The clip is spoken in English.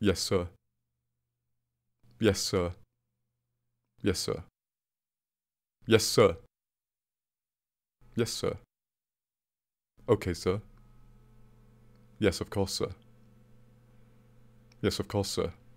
Yes, sir. Yes, sir. Yes, sir. Yes, sir. Yes, sir. Okay, sir. Yes, of course, sir. Yes, of course, sir.